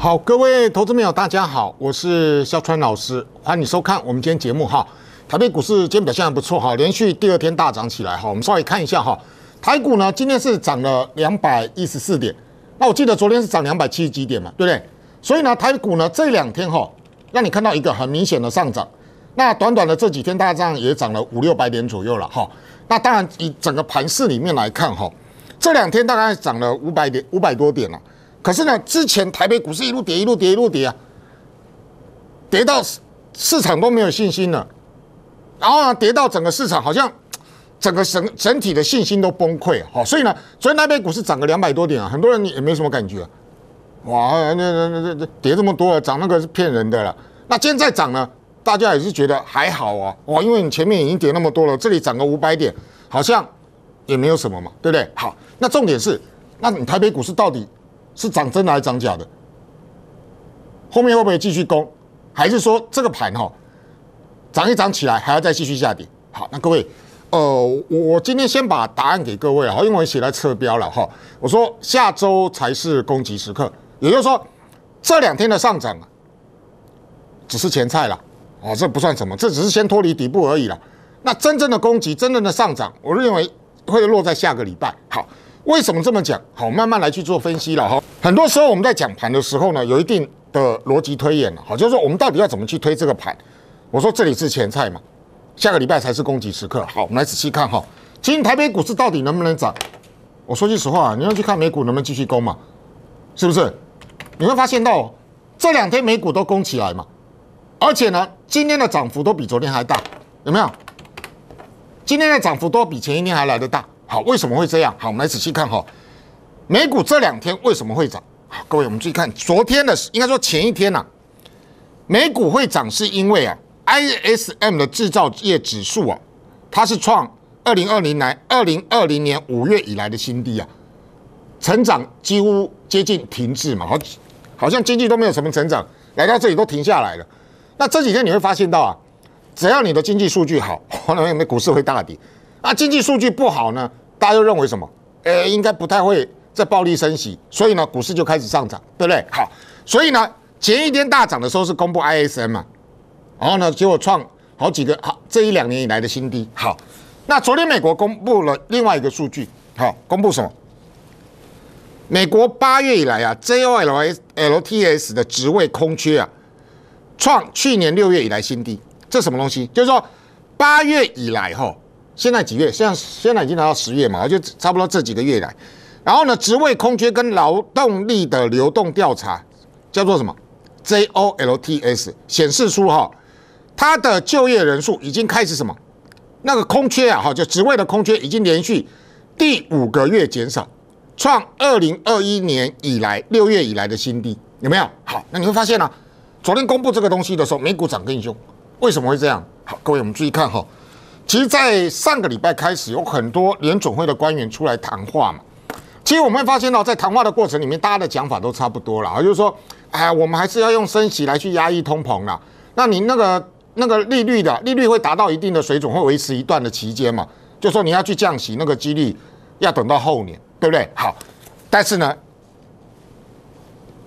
好，各位投资朋友，大家好，我是肖川老师，欢迎你收看我们今天节目哈。台北股市今天表现还不错哈，连续第二天大涨起来哈。我们稍微看一下哈，台股呢今天是涨了两百一十四点，那我记得昨天是涨两百七十几点嘛，对不对？所以呢，台股呢这两天哈，让你看到一个很明显的上涨，那短短的这几天，大涨也涨了五六百点左右了哈。那当然以整个盘市里面来看哈，这两天大概涨了五百点，五百多点了。可是呢，之前台北股市一路跌，一路跌，一路跌啊，跌到市场都没有信心了，然后呢，跌到整个市场好像 整个整整体的信心都崩溃。好，所以呢，昨天台北股市涨个两百多点啊，很多人也没什么感觉。哇，那那那那跌这么多，了，涨那个是骗人的了。那今天再涨呢，大家也是觉得还好啊，哦，因为你前面已经跌那么多了，这里涨个五百点，好像也没有什么嘛，对不对？好，那重点是，那你台北股市到底？是涨真的还是涨假的？后面会不会继续攻，还是说这个盘哈涨一涨起来还要再继续下跌？好，那各位，呃，我今天先把答案给各位啊，因为我写在侧标了哈。我说下周才是攻击时刻，也就是说这两天的上涨啊，只是前菜了啊，这不算什么，这只是先脱离底部而已了。那真正的攻击，真正的上涨，我认为会落在下个礼拜。好。为什么这么讲？好，慢慢来去做分析了哈。很多时候我们在讲盘的时候呢，有一定的逻辑推演了好，就是说我们到底要怎么去推这个盘？我说这里是前菜嘛，下个礼拜才是攻击时刻。好，我们来仔细看哈，今天台北股市到底能不能涨？我说句实话你要去看美股能不能继续攻嘛，是不是？你会发现到这两天美股都攻起来嘛，而且呢，今天的涨幅都比昨天还大，有没有？今天的涨幅都比前一天还来的大。好，为什么会这样？好，我们来仔细看哈，美股这两天为什么会涨？好，各位，我们注意看，昨天的，应该说前一天呐，美股会涨，是因为啊，ISM 的制造业指数啊，它是创二零二零来，二零二零年五月以来的新低啊，成长几乎接近停滞嘛，好，好像经济都没有什么成长，来到这里都停下来了。那这几天你会发现到啊，只要你的经济数据好，后 面股市会大跌。啊，经济数据不好呢，大家又认为什么？诶，应该不太会在暴力升息，所以呢，股市就开始上涨，对不对？好，所以呢，前一天大涨的时候是公布 ISM 嘛，然后呢，结果创好几个好这一两年以来的新低。好，那昨天美国公布了另外一个数据，好，公布什么？美国八月以来啊，JOLTS l 的职位空缺啊，创去年六月以来新低。这什么东西？就是说八月以来后。现在几月？现在现在已经来到十月嘛，就差不多这几个月来。然后呢，职位空缺跟劳动力的流动调查叫做什么 j O L T S 显示出来，哈，它的就业人数已经开始什么？那个空缺啊，哈，就职位的空缺已经连续第五个月减少，创二零二一年以来六月以来的新低，有没有？好，那你会发现呢，昨天公布这个东西的时候，美股涨更凶，为什么会这样？好，各位我们注意看哈。其实，在上个礼拜开始，有很多联总会的官员出来谈话嘛。其实我们会发现哦，在谈话的过程里面，大家的讲法都差不多了，就是说，哎，我们还是要用升息来去压抑通膨啦。那你那个那个利率的利率会达到一定的水准，会维持一段的期间嘛？就说你要去降息，那个几率要等到后年，对不对？好，但是呢，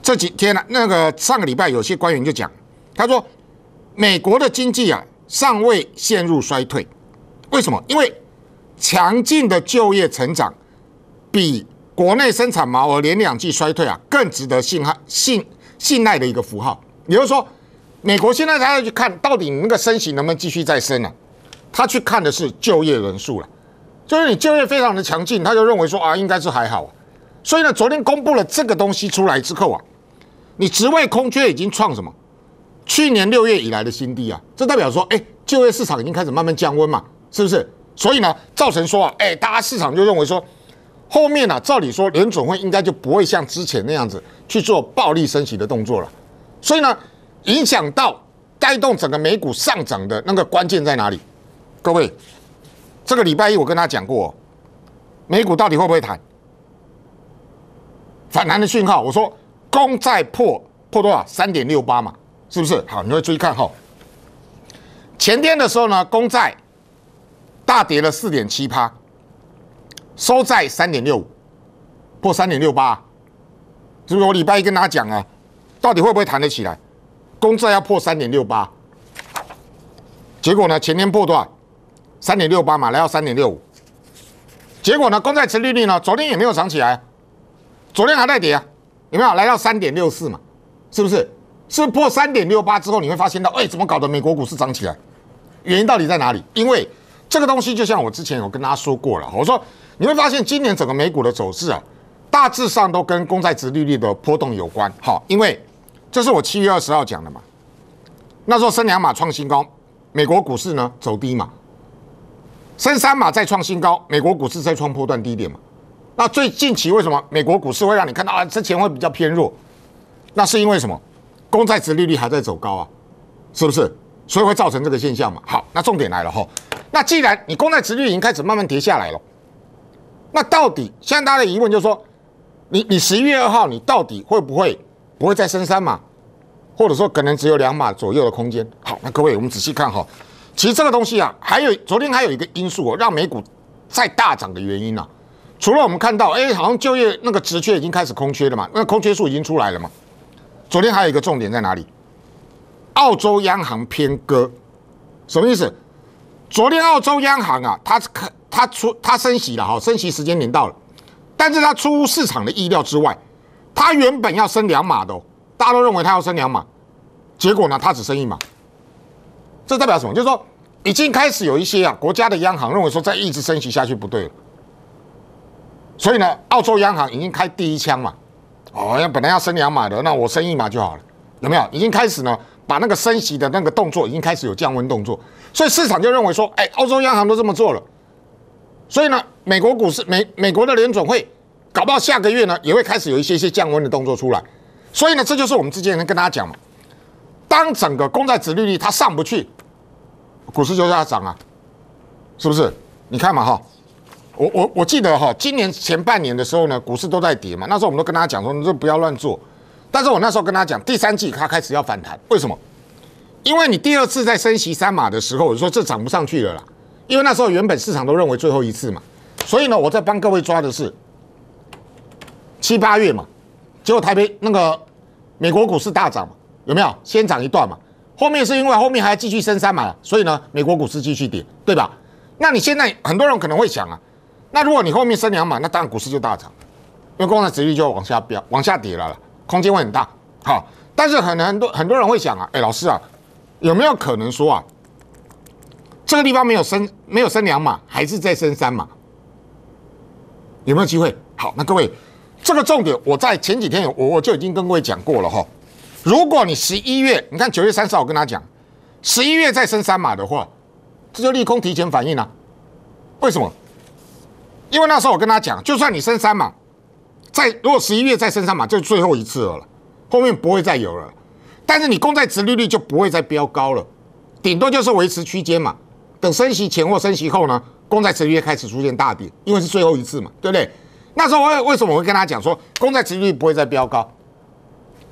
这几天呢，那个上个礼拜有些官员就讲，他说，美国的经济啊，尚未陷入衰退。为什么？因为强劲的就业成长，比国内生产毛额连两季衰退啊，更值得信害信信赖的一个符号。也就是说，美国现在他要去看到底你那个升息能不能继续再升啊？他去看的是就业人数了。就是你就业非常的强劲，他就认为说啊，应该是还好。所以呢，昨天公布了这个东西出来之后啊，你职位空缺已经创什么？去年六月以来的新低啊！这代表说，哎，就业市场已经开始慢慢降温嘛。是不是？所以呢，造成说啊，哎，大家市场就认为说，后面呢，照理说联准会应该就不会像之前那样子去做暴力升息的动作了。所以呢，影响到带动整个美股上涨的那个关键在哪里？各位，这个礼拜一我跟他讲过，美股到底会不会弹反弹的讯号？我说，公债破破多少？三点六八嘛，是不是？好，你们注意看哈，前天的时候呢，公债。大跌了四点七趴，收在三点六五，破三点六八。不是？我礼拜一跟大家讲啊，到底会不会弹得起来？公债要破三点六八，结果呢？前天破多少？三点六八嘛，来到三点六五。结果呢？公债持利率呢？昨天也没有涨起来，昨天还在跌啊，有没有？来到三点六四嘛，是不是？是破三点六八之后，你会发现到，哎，怎么搞的？美国股市涨起来，原因到底在哪里？因为。这个东西就像我之前有跟大家说过了，我说你会发现今年整个美股的走势啊，大致上都跟公债值利率的波动有关。好，因为这是我七月二十号讲的嘛，那时候升两码创新高，美国股市呢走低嘛；升三码再创新高，美国股市再创破断低点嘛。那最近期为什么美国股市会让你看到啊之前会比较偏弱？那是因为什么？公债值利率还在走高啊，是不是？所以会造成这个现象嘛。好，那重点来了哈。那既然你公债值率已经开始慢慢跌下来了，那到底现在大家的疑问就是说，你你十一月二号你到底会不会不会再升三码，或者说可能只有两码左右的空间？好，那各位我们仔细看哈，其实这个东西啊，还有昨天还有一个因素哦，让美股再大涨的原因呢，除了我们看到哎，好像就业那个职缺已经开始空缺了嘛，那空缺数已经出来了嘛，昨天还有一个重点在哪里？澳洲央行偏割，什么意思？昨天澳洲央行啊，它可它出它升息了哈，升息时间点到了，但是它出乎市场的意料之外，它原本要升两码的，大家都认为它要升两码，结果呢它只升一码，这代表什么？就是说已经开始有一些啊国家的央行认为说再一直升息下去不对了，所以呢澳洲央行已经开第一枪嘛，哦，本来要升两码的，那我升一码就好了，有没有？已经开始呢，把那个升息的那个动作已经开始有降温动作，所以市场就认为说，哎，欧洲央行都这么做了，所以呢，美国股市美美国的联准会搞不好下个月呢也会开始有一些些降温的动作出来，所以呢，这就是我们之前能跟大家讲嘛，当整个公债殖利率它上不去，股市就在涨啊，是不是？你看嘛哈，我我我记得哈，今年前半年的时候呢，股市都在跌嘛，那时候我们都跟大家讲说，你就不要乱做。但是我那时候跟他讲，第三季它开始要反弹，为什么？因为你第二次在升息三码的时候，我说这涨不上去了啦，因为那时候原本市场都认为最后一次嘛，所以呢，我在帮各位抓的是七八月嘛，结果台北那个美国股市大涨嘛，有没有？先涨一段嘛，后面是因为后面还要继续升三码，所以呢，美国股市继续跌，对吧？那你现在很多人可能会想啊，那如果你后面升两码，那当然股市就大涨，因为工业指率就往下飙，往下跌了了。空间会很大，好，但是很很多很多人会想啊，哎，老师啊，有没有可能说啊，这个地方没有升没有升两码，还是在升三码，有没有机会？好，那各位，这个重点我在前几天我我就已经跟各位讲过了哈，如果你十一月，你看九月三十，我跟他讲，十一月再升三码的话，这就利空提前反应了，为什么？因为那时候我跟他讲，就算你升三码。在如果十一月再升上嘛，就最后一次了，后面不会再有了。但是你公债殖利率就不会再飙高了，顶多就是维持区间嘛。等升息前或升息后呢，公债十率开始出现大跌，因为是最后一次嘛，对不对？那时候我为什么我会跟大家讲说公债殖利率不会再飙高？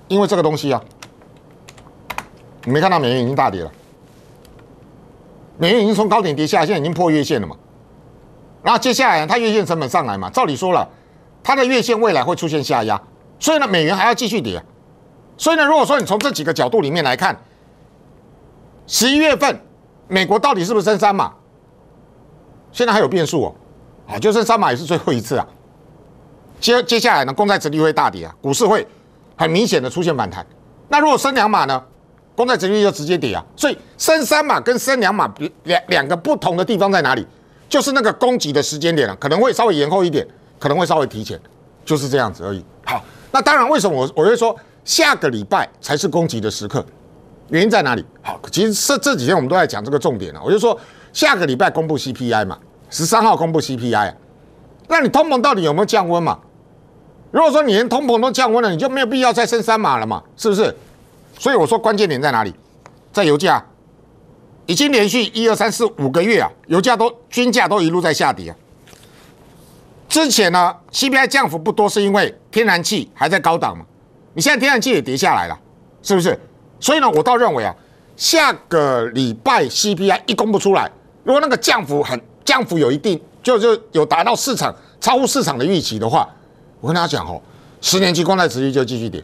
因为这个东西啊，你没看到美元已经大跌了，美元已经从高点跌下现在已经破月线了嘛。然后接下来它月线成本上来嘛，照理说了。它的月线未来会出现下压，所以呢，美元还要继续跌。所以呢，如果说你从这几个角度里面来看，十一月份美国到底是不是升三码？现在还有变数哦，啊，就升三码也是最后一次啊。接接下来呢，公债殖利率大跌啊，股市会很明显的出现反弹。那如果升两码呢，公债殖利率就直接跌啊。所以升三码跟升两码两两个不同的地方在哪里？就是那个供给的时间点了，可能会稍微延后一点。可能会稍微提前，就是这样子而已。好，那当然，为什么我我就说下个礼拜才是攻击的时刻？原因在哪里？好，其实是这几天我们都在讲这个重点了。我就说下个礼拜公布 CPI 嘛，十三号公布 CPI 啊，那你通膨到底有没有降温嘛？如果说你连通膨都降温了，你就没有必要再升三码了嘛，是不是？所以我说关键点在哪里？在油价，已经连续一二三四五个月啊，油价都均价都一路在下跌啊。之前呢，CPI 降幅不多，是因为天然气还在高档嘛？你现在天然气也跌下来了，是不是？所以呢，我倒认为啊，下个礼拜 CPI 一公布出来，如果那个降幅很降幅有一定，就就有达到市场超乎市场的预期的话，我跟大家讲哈，十年期公债殖率就继续跌，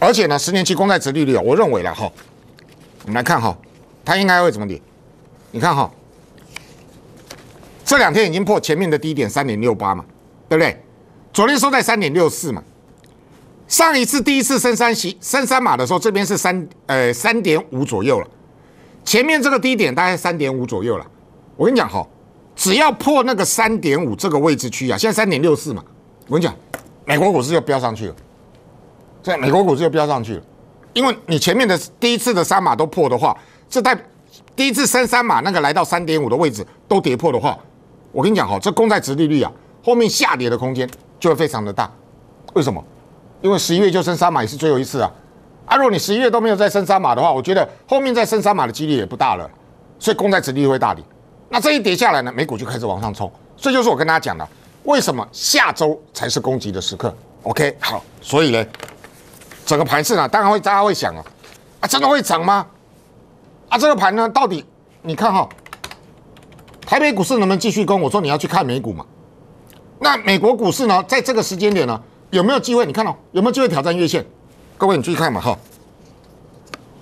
而且呢，十年期公债殖利率，我认为了哈，我们来看哈，它应该会怎么跌？你看哈，这两天已经破前面的低点三点六八嘛。对不对？昨天收在三点六四嘛。上一次第一次升三息、升三码的时候，这边是三呃三点五左右了。前面这个低点大概三点五左右了。我跟你讲哈，只要破那个三点五这个位置区啊，现在三点六四嘛。我跟你讲，美国股市又飙上去了。在美国股市又飙上去了。因为你前面的第一次的三码都破的话，这代第一次升三码那个来到三点五的位置都跌破的话，我跟你讲哈，这公债值利率啊。后面下跌的空间就会非常的大，为什么？因为十一月就升三码也是最后一次啊！啊，如果你十一月都没有再升三码的话，我觉得后面再升三码的几率也不大了，所以供在阻率会大点。那这一跌下来呢，美股就开始往上冲，所以就是我跟大家讲的，为什么下周才是攻击的时刻？OK，好，所以呢，整个盘市呢，当然会大家会想啊，啊，真的会涨吗？啊，这个盘呢，到底你看哈，台北股市能不能继续攻？我说你要去看美股嘛。那美国股市呢，在这个时间点呢，有没有机会？你看哦，有没有机会挑战月线？各位，你注意看嘛，哈。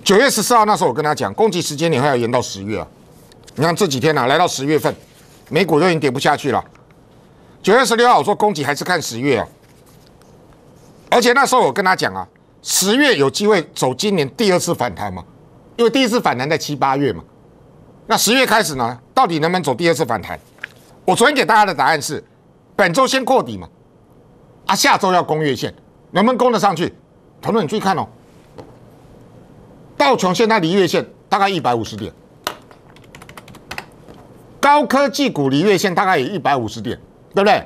九月十四号那时候我跟他讲，攻击时间点还要延到十月啊。你看这几天呢，来到十月份，美股都已经跌不下去了。九月十六号我说攻击还是看十月啊，而且那时候我跟他讲啊，十月有机会走今年第二次反弹嘛，因为第一次反弹在七八月嘛。那十月开始呢，到底能不能走第二次反弹？我昨天给大家的答案是。本周先过底嘛，啊，下周要攻月线，能不能攻得上去？同仁，你注意看哦，道琼现在离月线大概一百五十点，高科技股离月线大概也一百五十点，对不对？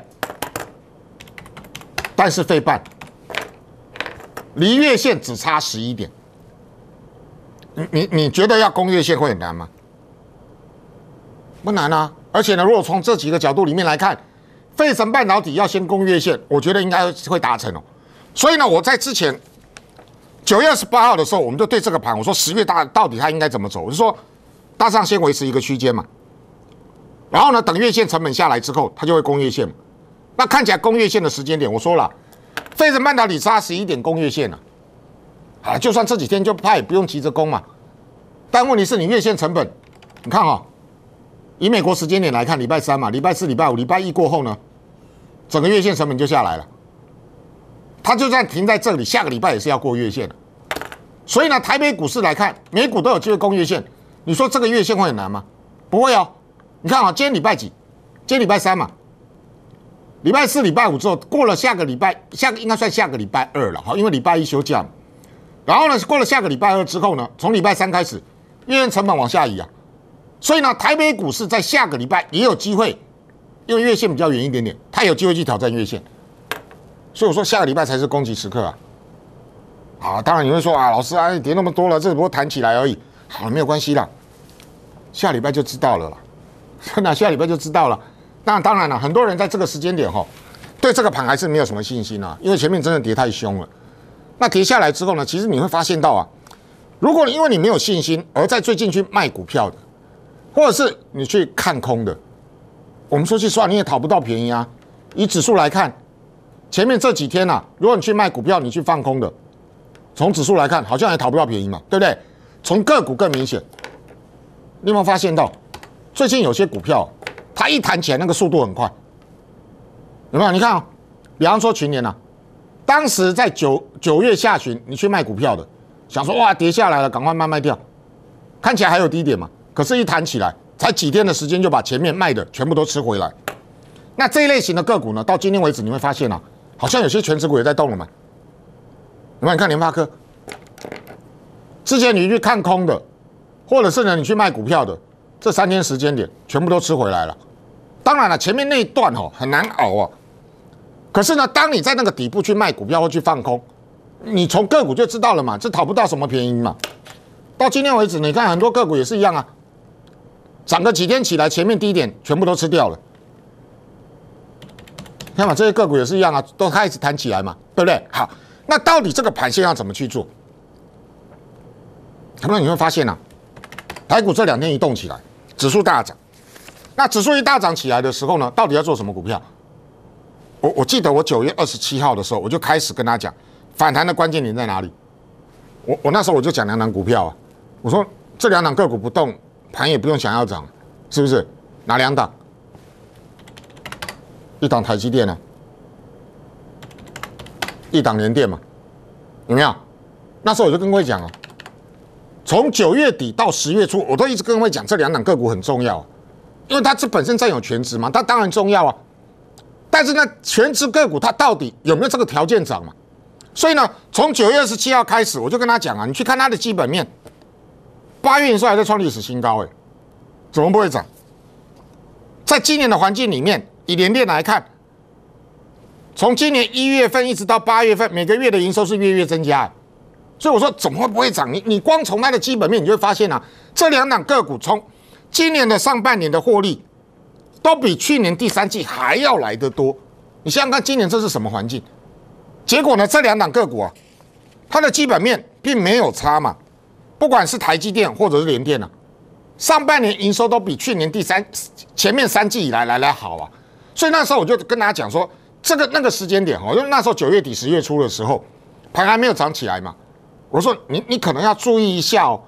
但是费半离月线只差十一点，你你你觉得要攻月线会很难吗？不难啊，而且呢，如果从这几个角度里面来看。费城半导体要先攻月线，我觉得应该会达成哦。所以呢，我在之前九月二十八号的时候，我们就对这个盘我说：十月大到底它应该怎么走？我说：大上先维持一个区间嘛。然后呢，等月线成本下来之后，它就会攻月线嘛。那看起来攻月线的时间点，我说了，费城半导体差十一点攻月线了。啊，就算这几天就怕也不用急着攻嘛。但问题是，你月线成本，你看啊，以美国时间点来看，礼拜三嘛，礼拜四、礼拜五、礼拜一过后呢？整个月线成本就下来了，它就算停在这里，下个礼拜也是要过月线的，所以呢，台北股市来看，美股都有机会攻月线，你说这个月线会很难吗？不会哦，你看啊，今天礼拜几？今天礼拜三嘛，礼拜四、礼拜五之后，过了下个礼拜，下个应该算下个礼拜二了，好，因为礼拜一休假，然后呢，过了下个礼拜二之后呢，从礼拜三开始，月线成本往下移啊，所以呢，台北股市在下个礼拜也有机会。因为月线比较远一点点，他有机会去挑战月线，所以我说下个礼拜才是攻击时刻啊！啊，当然你会说啊，老师啊，跌那么多了，这只不过弹起来而已，好，没有关系啦，下礼拜就知道了啦。那下礼拜就知道了。那当然了，很多人在这个时间点哈，对这个盘还是没有什么信心啊，因为前面真的跌太凶了。那跌下来之后呢，其实你会发现到啊，如果你因为你没有信心而在最近去卖股票的，或者是你去看空的。我们说去算你也讨不到便宜啊！以指数来看，前面这几天呐，如果你去卖股票，你去放空的，从指数来看，好像也讨不到便宜嘛，对不对？从个股更明显。没有发现到，最近有些股票，它一弹起来那个速度很快。有没有？你看，比方说群联呐，当时在九九月下旬，你去卖股票的，想说哇跌下来了，赶快卖卖掉，看起来还有低点嘛，可是，一弹起来。才几天的时间就把前面卖的全部都吃回来，那这一类型的个股呢？到今天为止你会发现啊，好像有些全职股也在动了嘛。你看联发科，之前你去看空的，或者是呢你去卖股票的，这三天时间点全部都吃回来了。当然了，前面那一段哦很难熬啊。可是呢，当你在那个底部去卖股票或去放空，你从个股就知道了嘛，这讨不到什么便宜嘛。到今天为止，你看很多个股也是一样啊。涨个几天起来，前面低点全部都吃掉了。你看嘛，这些个股也是一样啊，都开始弹起来嘛，对不对？好，那到底这个盘线要怎么去做？那么你会发现呢，台股这两天一动起来，指数大涨。那指数一大涨起来的时候呢，到底要做什么股票？我我记得我九月二十七号的时候，我就开始跟他讲反弹的关键点在哪里。我我那时候我就讲两档股票啊，我说这两档个股不动。盘也不用想要涨，是不是？哪两档？一档台积电呢？一档联电嘛？有没有？那时候我就跟各位讲哦，从九月底到十月初，我都一直跟各位讲这两档个股很重要，因为它这本身占有全值嘛，它当然重要啊。但是呢，全值个股它到底有没有这个条件涨嘛？所以呢，从九月二十七号开始，我就跟他讲啊，你去看它的基本面。八月营收还在创历史新高哎，怎么不会涨？在今年的环境里面，以联电来看，从今年一月份一直到八月份，每个月的营收是月月增加哎，所以我说怎么会不会涨？你你光从它的基本面，你就会发现啊，这两档个股从今年的上半年的获利，都比去年第三季还要来得多。你想想看，今年这是什么环境？结果呢，这两档个股啊，它的基本面并没有差嘛。不管是台积电或者是联电呢，上半年营收都比去年第三前面三季以来来来好啊，所以那时候我就跟大家讲说，这个那个时间点哦，因那时候九月底十月初的时候，盘还没有涨起来嘛，我说你你可能要注意一下哦，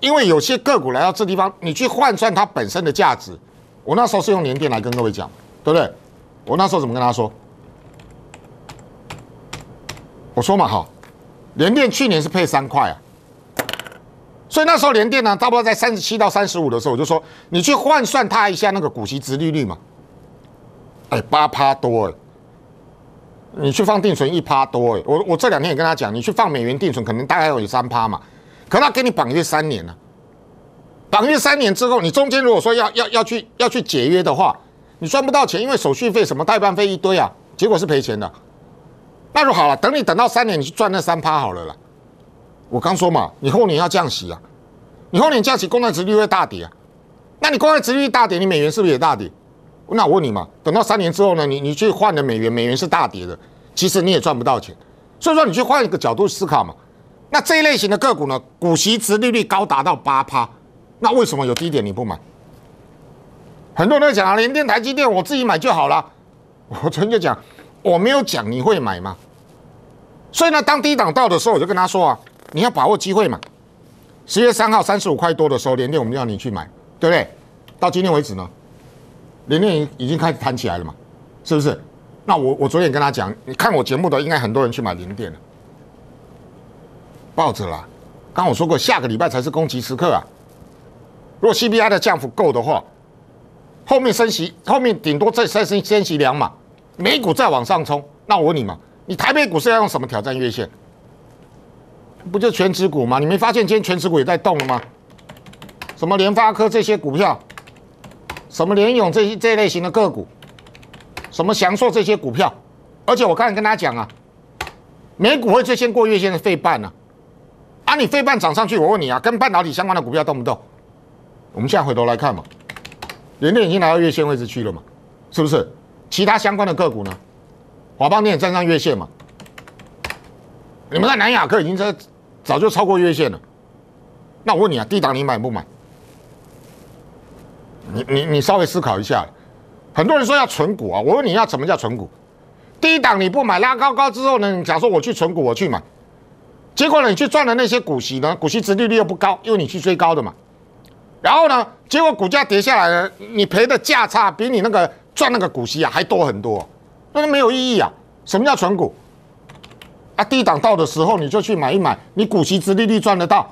因为有些个股来到这地方，你去换算它本身的价值，我那时候是用联电来跟各位讲，对不对？我那时候怎么跟他说？我说嘛哈，联电去年是配三块啊。所以那时候联电呢，差不多在三十七到三十五的时候，我就说你去换算它一下那个股息值利率嘛，哎，八趴多哎，你去放定存一趴多哎，我我这两天也跟他讲，你去放美元定存可能大概有三趴嘛，可他给你绑约三年呢，绑约三年之后，你中间如果说要要要去要去解约的话，你赚不到钱，因为手续费什么代办费一堆啊，结果是赔钱的，那就好了，等你等到三年，你去赚那三趴好了啦。我刚说嘛，你后年要降息啊。你后年架起公债值率会大跌啊，那你公债值率大跌，你美元是不是也大跌？那我问你嘛，等到三年之后呢，你你去换的美元，美元是大跌的，其实你也赚不到钱。所以说你去换一个角度思考嘛，那这一类型的个股呢，股息值利率高达到八趴，那为什么有低点你不买？很多人讲啊，联电、台积电，我自己买就好了。我曾经讲，我没有讲你会买吗？所以呢，当低档到的时候，我就跟他说啊，你要把握机会嘛。十月三号三十五块多的时候，联电我们要你去买，对不对？到今天为止呢，联电已经开始弹起来了嘛，是不是？那我我昨天跟他讲，你看我节目的应该很多人去买联电了，抱着啦。刚我说过，下个礼拜才是攻击时刻啊。如果 CPI 的降幅够的话，后面升息，后面顶多再再升先息两码，美股再往上冲，那我问你嘛，你台北股是要用什么挑战月线？不就是全持股吗？你没发现今天全持股也在动了吗？什么联发科这些股票，什么联永这些这类型的个股，什么翔硕这些股票。而且我刚才跟大家讲啊，美股会最先过月线的费半呢。啊，你费半涨上去，我问你啊，跟半导体相关的股票动不动？我们现在回头来看嘛，联电已经来到月线位置去了嘛，是不是？其他相关的个股呢？华邦电也站上月线嘛？你们看南亚科已经在。早就超过月线了，那我问你啊，低档你买不买？你你你稍微思考一下。很多人说要存股啊，我问你要什么叫存股？低档你不买，拉高高之后呢，假说我去存股，我去买，结果呢，你去赚了那些股息呢？股息值利率又不高，因为你去追高的嘛。然后呢，结果股价跌下来了，你赔的价差比你那个赚那个股息啊还多很多，那没有意义啊。什么叫存股？啊，低档到的时候你就去买一买，你股息值利率赚得到，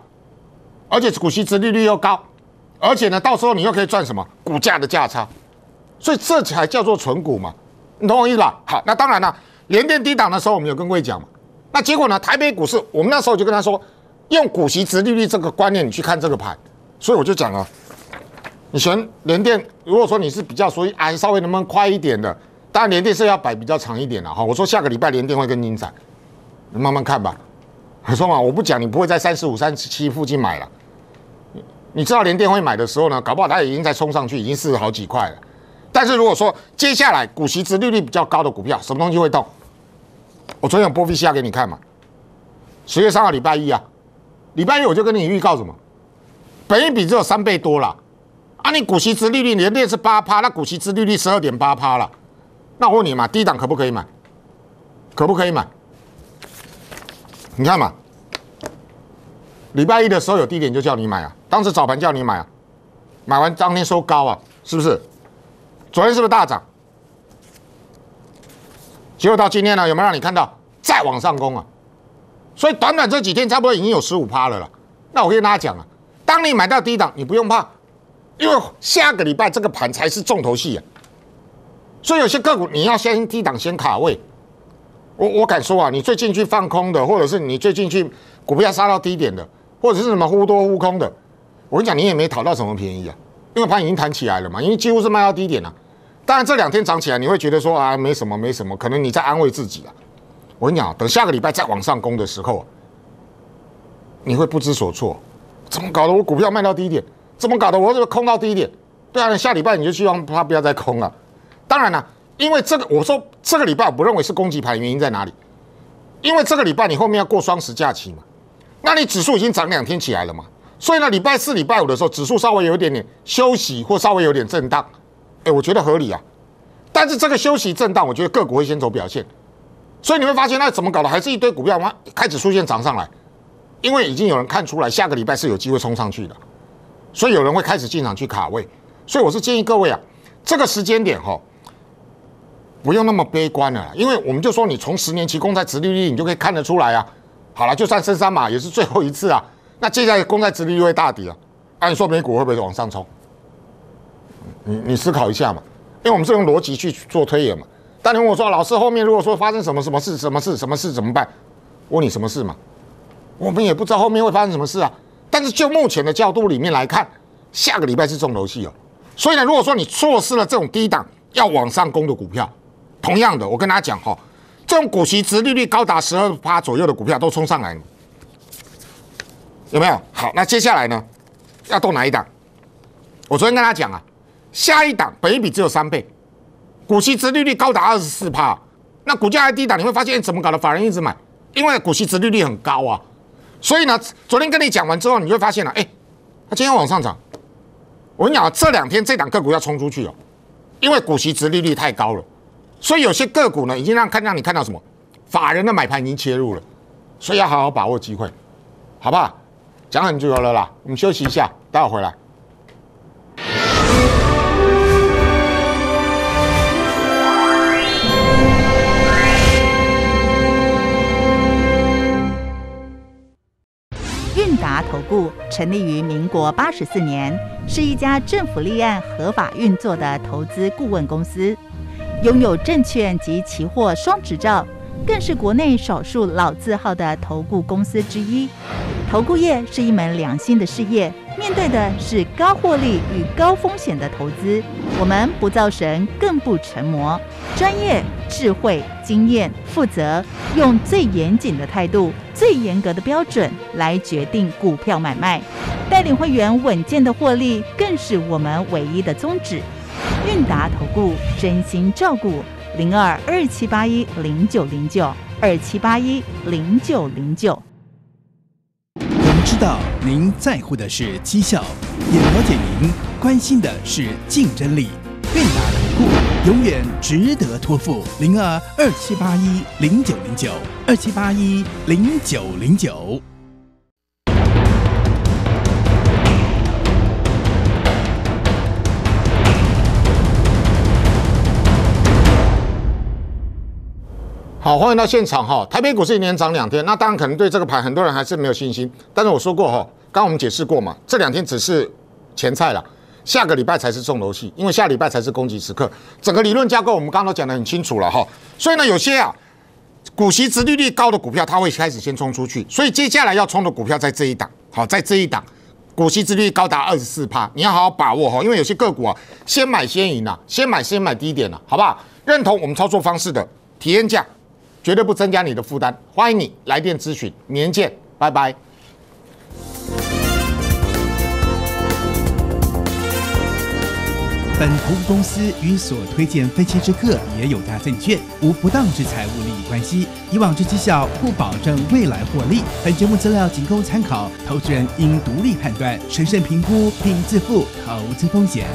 而且股息值利率又高，而且呢，到时候你又可以赚什么股价的价差，所以这才叫做纯股嘛，你懂我意思吧？好，那当然了，连电低档的时候我们有跟各位讲嘛，那结果呢，台北股市我们那时候就跟他说，用股息值利率这个观念你去看这个盘，所以我就讲了，你选联电，如果说你是比较属于哎稍微能不能快一点的，当然联电是要摆比较长一点的哈，我说下个礼拜联电会更精彩。慢慢看吧，我说嘛，我不讲你不会在三十五、三十七附近买了。你知道联电会买的时候呢，搞不好它已经在冲上去，已经四十好几块了。但是如果说接下来股息率利率比较高的股票，什么东西会动？我昨天有波菲西亚给你看嘛，十月三号礼拜一啊，礼拜一我就跟你预告什么，本一比只有三倍多了。啊，你股息率利率连电是八趴，那股息率利率十二点八趴了。那我问你嘛，低档可不可以买？可不可以买？你看嘛，礼拜一的时候有低点就叫你买啊，当时早盘叫你买啊，买完当天收高啊，是不是？昨天是不是大涨？结果到今天呢，有没有让你看到再往上攻啊？所以短短这几天差不多已经有十五趴了啦。那我跟大家讲啊，当你买到低档，你不用怕，因为下个礼拜这个盘才是重头戏啊。所以有些个股你要先低档先卡位。我我敢说啊，你最近去放空的，或者是你最近去股票杀到低点的，或者是什么忽多忽空的，我跟你讲，你也没讨到什么便宜啊，因为盘已经弹起来了嘛，因为几乎是卖到低点了。当然这两天涨起来，你会觉得说啊，没什么没什么，可能你在安慰自己啊。我跟你讲，等下个礼拜再往上攻的时候，你会不知所措，怎么搞的？我股票卖到低点，怎么搞的？我怎么空到低点？对啊，下礼拜你就希望它不要再空了。当然了。因为这个，我说这个礼拜我不认为是攻击盘，原因在哪里？因为这个礼拜你后面要过双十假期嘛，那你指数已经涨两天起来了嘛，所以呢，礼拜四、礼拜五的时候，指数稍微有点点休息或稍微有点震荡，哎，我觉得合理啊。但是这个休息震荡，我觉得个股会先走表现，所以你会发现，那怎么搞的？还是一堆股票嘛开始出现涨上来，因为已经有人看出来下个礼拜是有机会冲上去的，所以有人会开始进场去卡位。所以我是建议各位啊，这个时间点哈。不用那么悲观了，因为我们就说你从十年期公债殖利率，你就可以看得出来啊。好了，就算升三码也是最后一次啊。那接下来公债殖利率会大跌啊。按说美股会不会往上冲？你你思考一下嘛，因为我们是用逻辑去做推演嘛。但你问我说，老师后面如果说发生什么什么事、什么事、什么事怎么办？问你什么事嘛？我们也不知道后面会发生什么事啊。但是就目前的角度里面来看，下个礼拜是重头戏哦。所以呢，如果说你错失了这种低档要往上攻的股票，同样的，我跟大家讲哈，这种股息值利率高达十二趴左右的股票都冲上来了，有没有？好，那接下来呢？要动哪一档？我昨天跟他讲啊，下一档本一比只有三倍，股息值利率高达二十四趴，那股价还低档，你会发现怎么搞的？法人一直买，因为股息值利率很高啊。所以呢，昨天跟你讲完之后，你就发现了，哎，它今天往上涨。我跟你讲啊，这两天这档个股要冲出去哦，因为股息值利率太高了。所以有些个股呢，已经让看让你看到什么，法人的买盘已经切入了，所以要好好把握机会，好不好？讲很久了啦，我们休息一下，待会回来。运达投顾成立于民国八十四年，是一家政府立案合法运作的投资顾问公司。拥有证券及期货双执照，更是国内少数老字号的投顾公司之一。投顾业是一门良心的事业，面对的是高获利与高风险的投资。我们不造神，更不成魔，专业、智慧、经验、负责，用最严谨的态度、最严格的标准来决定股票买卖，带领会员稳健的获利，更是我们唯一的宗旨。韵达投顾，真心照顾，零二二七八一零九零九二七八一零九零九。我们知道您在乎的是绩效，也了解您关心的是竞争力。韵达投顾永远值得托付，零二二七八一零九零九二七八一零九零九。好，欢迎到现场哈。台北股市一年涨两天，那当然可能对这个盘很多人还是没有信心。但是我说过哈，刚刚我们解释过嘛，这两天只是前菜了，下个礼拜才是重头戏，因为下礼拜才是攻击时刻。整个理论架构我们刚刚都讲的很清楚了哈。所以呢，有些啊，股息殖利率高的股票，它会开始先冲出去。所以接下来要冲的股票在这一档，好，在这一档股息殖率高达二十四趴，你要好好把握哈。因为有些个股啊，先买先赢呐，先买先买低一点呐，好不好？认同我们操作方式的，体验价。绝对不增加你的负担，欢迎你来电咨询，明年见，拜拜。本投资公司与所推荐分期之客也有大证券无不当之财务利益关系，以往之绩效不保证未来获利。本节目资料仅供参考，投资人应独立判断、审慎评估并自负投资风险。